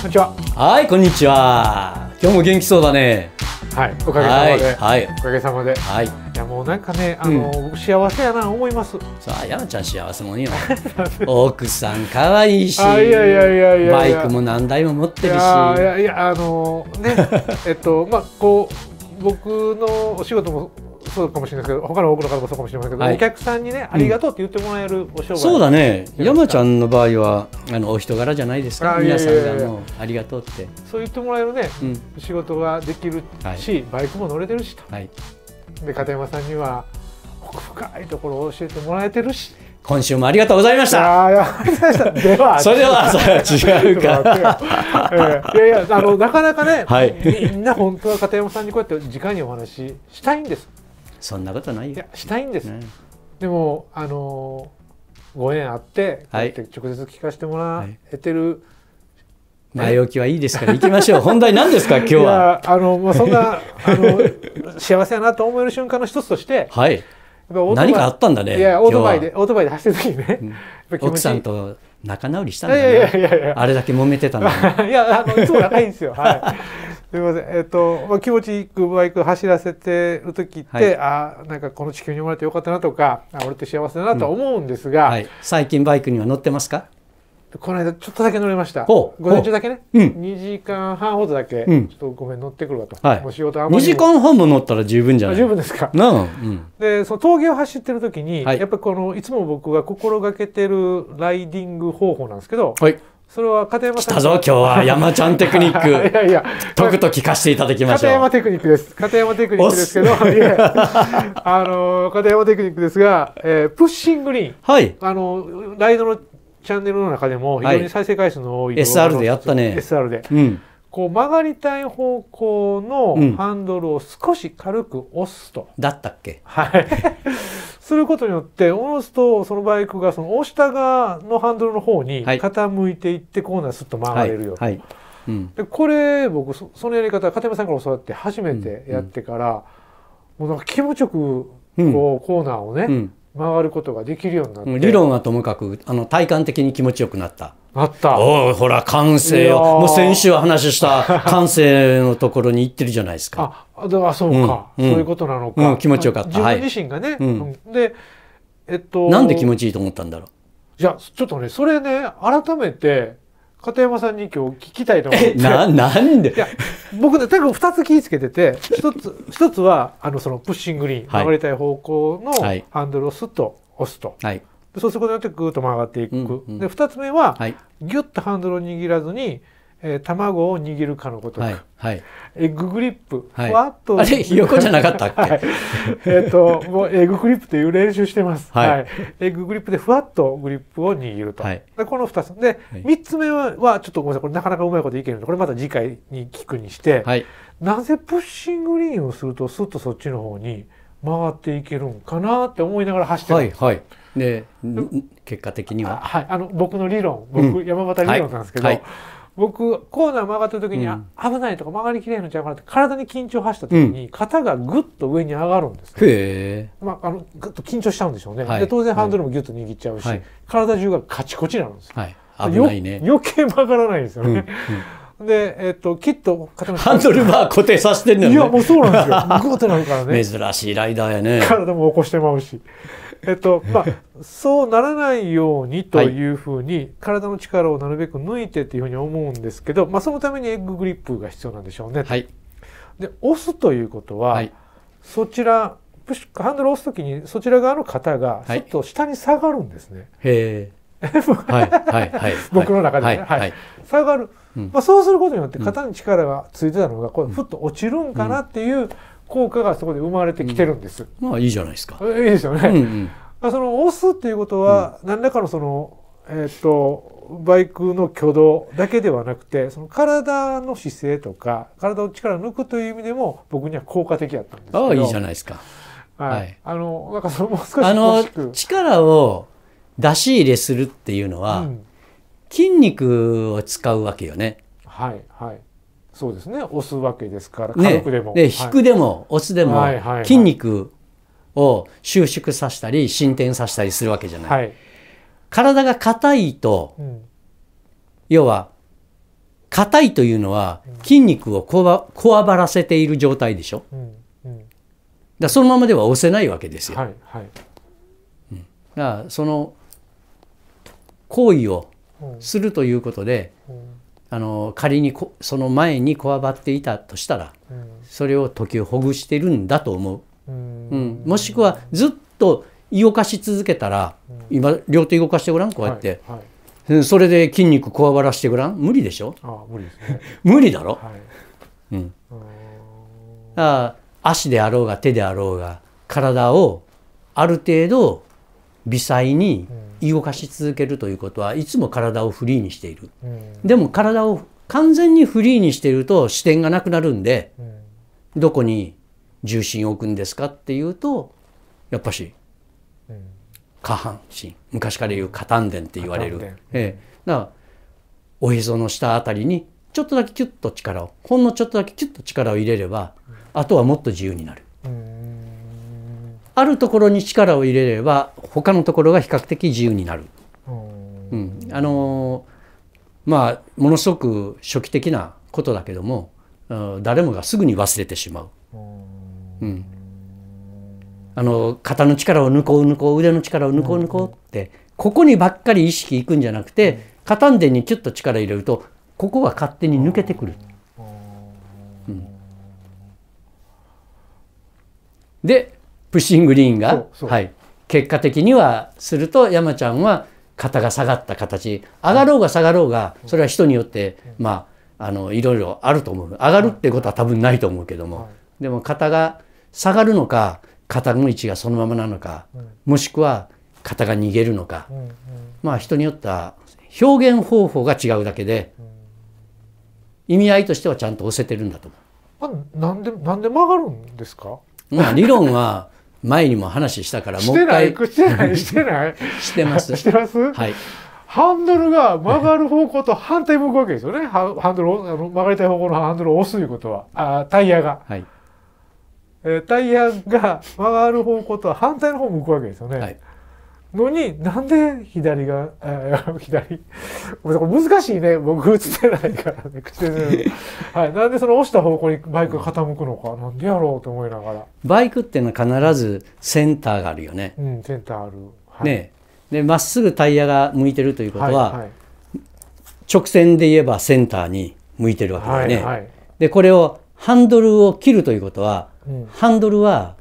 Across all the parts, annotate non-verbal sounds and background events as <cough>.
こんにちは。はい、こんにちは。今日も元気そうだね。はい、おかげさまで。はい、おかげさまで。はい。いや、もう、なんかね、あの、うん、幸せやな、思います。さあ、山ちゃん、幸せもんよ。奥さん、可愛いし。いやいやいやいやバイクも何台も持ってるし。いや、いや、あのね、<laughs> えっと、まあ、こう。僕のお仕事もそうかもしれないですけど他の多くの方もそうかもしれませんけど、はい、お客さんにねありがとうって言ってもらえるお商売、うん、そうだね山ちゃんの場合はあのお人柄じゃないですか皆さんがもうありがとうってそう言ってもらえるね、うん、仕事ができるし、はい、バイクも乗れてるしと、はい、で片山さんには奥深いところを教えてもらえてるし今週もありがとうございました。あやりがとうごいました。<laughs> それでは、それ違うかいやいや、あの、なかなかね、はい、みんな本当は片山さんにこうやって直にお話ししたいんです。そんなことないよいやしたいんです、ね、でもあのご縁あってって直接聞かせてもらえてる、はい前置きはいいですから行きましょう <laughs> 本題なんですか今日はあの、まあ、そんなあの幸せやなと思える瞬間の一つとして、はい、何かあったんだねいやオートバイでオートバイで走ってる時にね、奥さんと仲直りしたんだねあれだけ揉めてたのに <laughs> いやあのいつも仲いいんですよ、はいすみません、えっ、ー、とまあ、気持ちいくバイク走らせてる時って、はい、あなんかこの地球に生まれてよかったなとかあ俺って幸せだなと思うんですが、うんはい、最近バイクには乗ってますかこの間ちょっとだけ乗りました午前中だけね、うん、2時間半ほどだけ、うん、ちょっとごめん乗ってくるわと、はい、もう仕事あんまり2時間半も乗ったら十分じゃない十分ですか、no. うん、でその峠を走ってる時に、はい、やっぱこのいつも僕が心がけてるライディング方法なんですけど、はい、それは片山さん来たぞ今日は山ちゃんテクニック <laughs> いやいやとくと聞かせていただきましょう片山テクニックです片山テクニックですけどあの片山テクニックですが、えー、プッシングリーン、はい、あのライドのチャンネルの中でも非常に再生回数の多い、はい、SR でやったね SR で、うん、こう曲がりたい方向のハンドルを少し軽く押すと、うん、だったっけはいすることによっておろすとそのバイクがその押した側のハンドルの方に傾いていってコーナーすっと回れるよと、はいはいうん、でこれ僕そそのやり方片山さんから教わって初めてやってから、うんもうなんか気持ちよくこう、うん、コーナーをね、うん、回ることができるようになって理論はともかくあの体感的に気持ちよくなった。あったおほら感性をもう先週話した感性のところに行ってるじゃないですかあそうか、そういうことなのか、気持ちよかった自分自身がね、でえっとなんで気持ちいいと思ったんだろういやちょっとねそれね改めて片山さんに今日聞きたいと思ってななんでいや僕ね多分2つ気ぃつけてて一つ <laughs> 一つはあのそのプッシングリン曲がりたい方向のハンドルをスッと押すと、はい、そうすることによってグーッと曲がっていく、で2つ目は、はい、ギュッとハンドルを握らずにえー、卵を握るかのごとく、はいはい、エッググリップ、はい、わっとあれ横じゃなかったっけ、<laughs> はい、えっ、ともうエッググリップという練習してます、はい、はい、エッググリップでふわっとグリップを握ると、はい、でこの2つで、三3つ目はちょっとごめんなさいこれなかなかうまいこといけるのでこれまた次回に聞くにして、はい、なぜプッシングリーンをするとすっとそっちの方に回っていけるんかなって思いながら走ってはいはいで結果的にははいあの僕の理論僕、うん、山形理論なんですけど、はい僕コーナー曲がった時に、うん、危ないとか曲がりきれんのちゃうかなって体に緊張を発した時に、うん、肩がぐっと上に上がるんですへまあ、あのぐっと緊張しちゃうんでしょうね、はい、で当然ハンドルもぎゅっと握っちゃうし、はい、体中がカチコチになるんですよ、はい、ね、余計曲がらないですよね、うん、で、えっと、きっと、ハンドルバー固定させてんのよ、ね、いや、もうそうなんですよ。<laughs> グーってなるからね。<laughs> 珍しいライダーやね。体も起こしてまうし。えっとまあ、そうならないようにというふうに体の力をなるべく抜いてというふうに思うんですけど、まあ、そのためにエッググリップが必要なんでしょうね。はい、で押すということは、はい、そちらプッシュハンドルを押すときにそちら側の方がちょっと下に下がるんですね。へえ。<laughs> 僕の中でね、はいはい、下がる、うん、まあ、そうすることによって肩に力がついてたのがこれふっと落ちるんかなっていう、うん効果がそこで生まれてきてるんです。うん、まあいいじゃないですか。いいですよね。うんうん、その押すっていうことは、何らかのその、えっ、ー、とバイクの挙動だけではなくて、その体の姿勢とか体の力を抜くという意味でも僕には効果的だったんですああいいじゃないですか。はい。あのなんかそのもう少しあの力を出し入れするっていうのは、うん、筋肉を使うわけよね。はいはい。そうですね押すわけですから軽くでも、ね、ね、引くでも、押すでも、筋肉を収縮させたり進展させたりするわけじゃない、はい、体が硬いと、うん、要は硬いというのは筋肉をこわこわばらせている状態でしょ、うんだそのままでは押せないわけですよ、はいはいうん、だからその行為をするということで、うん、あの仮にその前にこわばっていたとしたら、うん、それを時をほぐしてるんだと思う、うん、うん、もしくはずっと動かし続けたら、うん、今両手動かしてごらんこうやって、はいはい、それで筋肉こわばらしてごらん無理でしょあ無理です、ね、<laughs> 無理だろ、はい、うん、あ足であろうが手であろうが体をある程度微細に動かし続けるということはいつも体をフリーにしている、うん、でも体を完全にフリーにしていると視点がなくなるんで、うん、どこに重心を置くんですかっていうとやっぱし、下半身昔から言う下丹田って言われる、ええ、だからおへその下あたりにちょっとだけキュッと力をほんのちょっとだけキュッと力を入れればあとはもっと自由になる。あるところに力を入れれば他のところが比較的自由になる。うん、あのまあものすごく初期的なことだけども誰もがすぐに忘れてしまう。うん、あの肩の力を抜こう抜こう腕の力を抜こう抜こうってここにばっかり意識いくんじゃなくて肩んでにキュッと力入れるとここが勝手に抜けてくる。でプッシングリーンが、はい、結果的にはすると山ちゃんは肩が下がった形上がろうが下がろうがそれは人によってまああのいろいろあると思う上がるってことは多分ないと思うけどもでも肩が下がるのか肩の位置がそのままなのかもしくは肩が逃げるのかまあ人によっては表現方法が違うだけで意味合いとしてはちゃんと押せてるんだと思う。あなんでなんで曲がるんですかまあ理論は <laughs> 前にも話したからもう一回してないしてない <laughs> してますしてますはいハンドルが曲がる方向と反対向くわけですよね。ハンドルを、曲がりたい方向のハンドルを押すということは、あタイヤが、はいえー、タイヤが曲がる方向と反対の方向くわけですよね。はいのになんで左が、左 <laughs> 難しいね僕映ってないからね口で <laughs> はいなんでその押した方向にバイクが傾くのか、なんでやろうと思いながらバイクっていうのは必ずセンターがあるよねうんセンターある、はい、ねでまっすぐタイヤが向いてるということは、はいはい、直線で言えばセンターに向いてるわけだよね、はいはい、でこれをハンドルを切るということは、うん、ハンドルは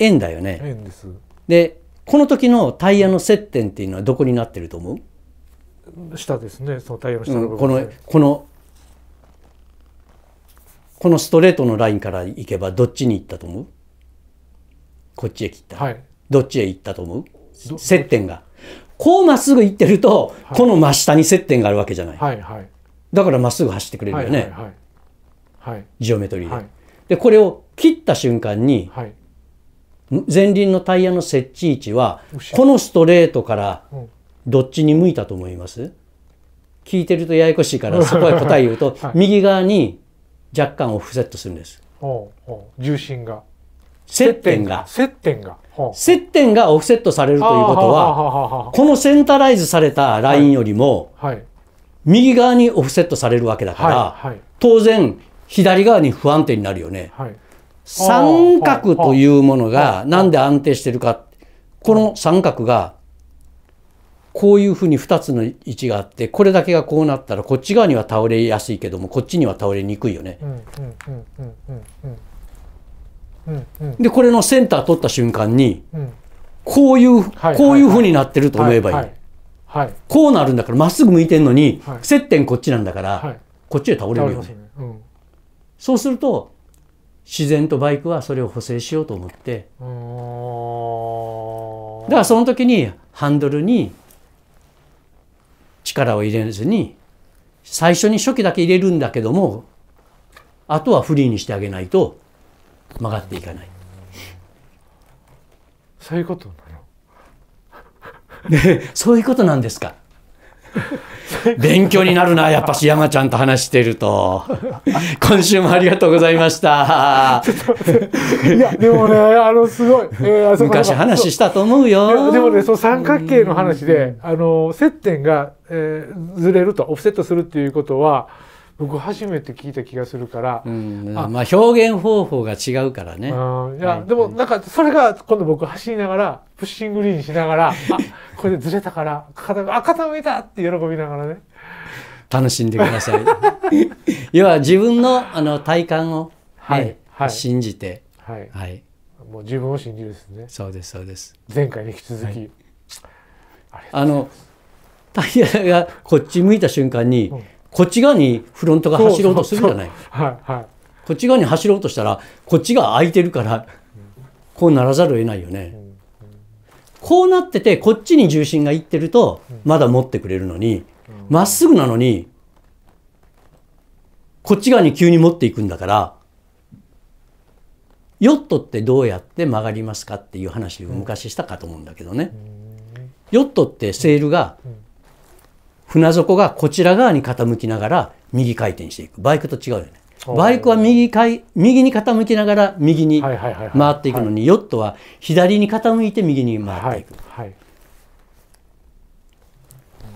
円だよね円ですでこの時のタイヤの接点っていうのはどこになってると思う下ですねそのタイヤの下の部分、うん、このこのこのストレートのラインから行けばどっちに行ったと思うこっちへ切った、はい、どっちへ行ったと思う接点がこうまっすぐ行ってると、はい、この真下に接点があるわけじゃない、はいはい、だからまっすぐ走ってくれるよね、はいはいはい、ジオメトリーで、でこれを切った瞬間に、はい、前輪のタイヤの設置位置はこのストレートからどっちに向いたと思います聞いてるとややこしいから <laughs> そこへ答え言うと、右側に若干オフセットするんです。重心が接点が接点が接点がオフセットされるということはこのセンタライズされたラインよりも、右側にオフセットされるわけだから、当然左側に不安定になるよね。三角というものがなんで安定してるかこの三角がこういうふうに2つの位置があってこれだけがこうなったらこっち側には倒れやすいけどもこっちには倒れにくいよね。でこれのセンター取った瞬間にこういうこういうふうになってると思えばいい。こうなるんだからまっすぐ向いてんのに接点こっちなんだからこっちで倒れるよね。そうすると自然とバイクはそれを補正しようと思ってだからその時にハンドルに力を入れずに最初に初期だけ入れるんだけどもあとはフリーにしてあげないと曲がっていかない。そういうことなの <laughs> ね、そういうことなんですか。勉強になるな、やっぱし山ちゃんと話してると。今週もありがとうございました。いや、でもね、あの、すごい。えー、昔話したと思うよ。でもね、その三角形の話で、あの、接点が、えー、ずれると、オフセットするっていうことは、僕初めて聞いた気がするから、うん、あまあ表現方法が違うからね。いや、はい、でもなんかそれが今度僕走りながらプッシングリーンしながら <laughs> あこれでずれたから肩あ傾いたって喜びながらね。楽しんでください。要は自分のあの体感を、はい、はい、信じて、はい、はい、もう自分を信じるですね。そうですそうです。前回に引き続き、あのタイヤがこっち向いた瞬間に。うんこっち側にフロントが走ろうとするじゃない。こっち側に走ろうとしたらこっちが空いてるからこうならざるを得ないよね。こうなっててこっちに重心がいってるとまだ持ってくれるのにまっすぐなのにこっち側に急に持っていくんだからヨットってどうやって曲がりますかっていう話を昔したかと思うんだけどね。ヨットってセールが船底がこちら側に傾きながら右回転していくバイクと違うよねバイクは右かい右に傾きながら右に回っていくのに、ヨットは左に傾いて右に回っていく、はいはい、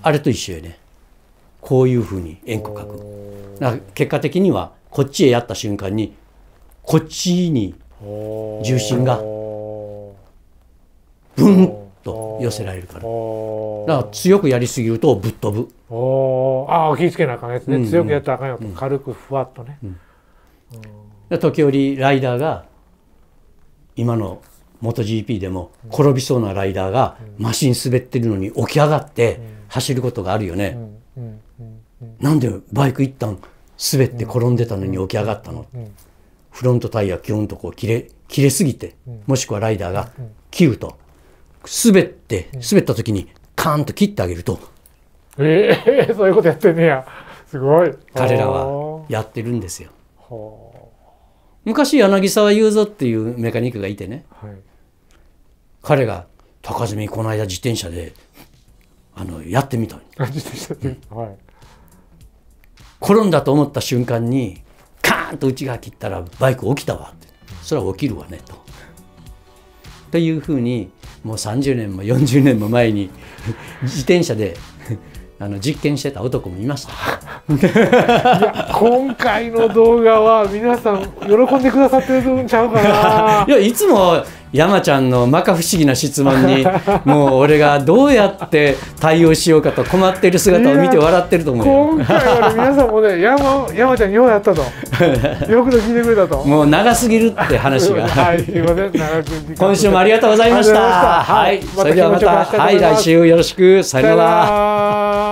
あれと一緒よねこういうふうに円弧描く結果的にはこっちへやった瞬間にこっちに重心がブンと寄せられるからだから強くやりすぎるとぶっ飛ぶああ気ぃつけなあかんやつね、うんうん、強くやったらあかんよと、うん、軽くふわっとね、うん時折ライダーが今の元 g p でも転びそうなライダーがマシン滑ってるのに起き上がって走ることがあるよね、なんでバイク一旦滑って転んでたのに起き上がったの、フロントタイヤキュンとこう切れ切れすぎて、もしくはライダーが切ると、滑って滑った時にカーンと切ってあげると、うん、ええー、<laughs> そういうことやってんねやすごい彼らはやってるんですよ昔柳沢雄三っていうメカニックがいてね、はい、彼が「高積この間自転車であのやってみた <laughs> 自転車で、はい、転んだと思った瞬間にカーンと内側切ったらバイク起きたわってそれは起きるわねと。というふうにもう30年も40年も前に自転車であの実験してた男もいました今回の動画は皆さん喜んでくださってるんちゃうかないやいつも山ちゃんの摩訶不思議な質問に <laughs> もう俺がどうやって対応しようかと困っている姿を見て笑ってると思う今回は、皆さんもね <laughs> 山山ちゃんようやったとよくぞ聞いてくれたともう長すぎるって話が、<laughs> 今週もありがとうございましたはい、はい、それではまたはい来週よろしくさよなら